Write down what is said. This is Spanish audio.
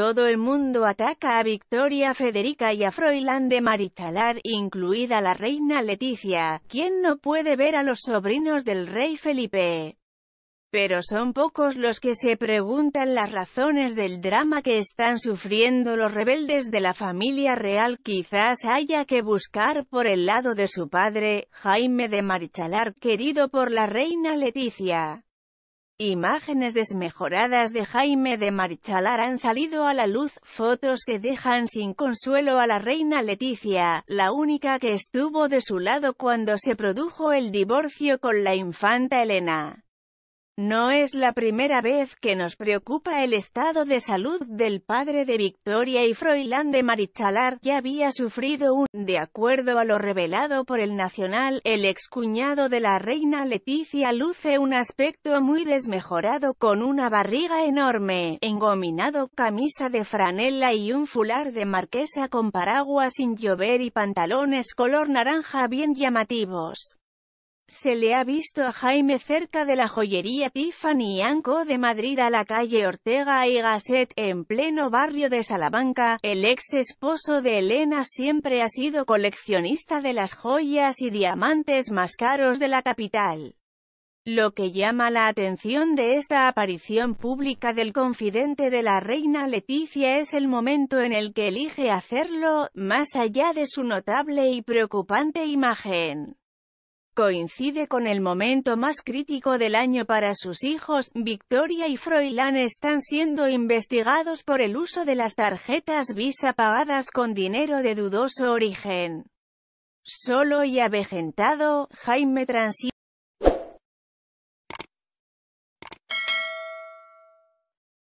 Todo el mundo ataca a Victoria Federica y a Froilán de Marichalar, incluida la reina Leticia, quien no puede ver a los sobrinos del rey Felipe. Pero son pocos los que se preguntan las razones del drama que están sufriendo los rebeldes de la familia real. Quizás haya que buscar por el lado de su padre, Jaime de Marichalar, querido por la reina Leticia. Imágenes desmejoradas de Jaime de Marichalar han salido a la luz, fotos que dejan sin consuelo a la reina Leticia, la única que estuvo de su lado cuando se produjo el divorcio con la infanta Elena. No es la primera vez que nos preocupa el estado de salud del padre de Victoria y Froilán de Marichalar, que había sufrido un, de acuerdo a lo revelado por el Nacional, el excuñado de la reina Leticia luce un aspecto muy desmejorado con una barriga enorme, engominado, camisa de franela y un fular de marquesa con paraguas sin llover y pantalones color naranja bien llamativos. Se le ha visto a Jaime cerca de la joyería Tiffany Anco de Madrid a la calle Ortega y Gasset, en pleno barrio de Salamanca. El ex esposo de Elena siempre ha sido coleccionista de las joyas y diamantes más caros de la capital. Lo que llama la atención de esta aparición pública del confidente de la reina Leticia es el momento en el que elige hacerlo, más allá de su notable y preocupante imagen. Coincide con el momento más crítico del año para sus hijos, Victoria y Froilán están siendo investigados por el uso de las tarjetas Visa pagadas con dinero de dudoso origen. Solo y avejentado, Jaime transita